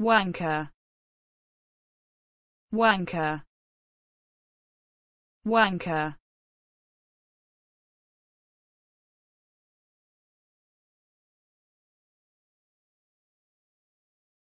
wanker wanker wanker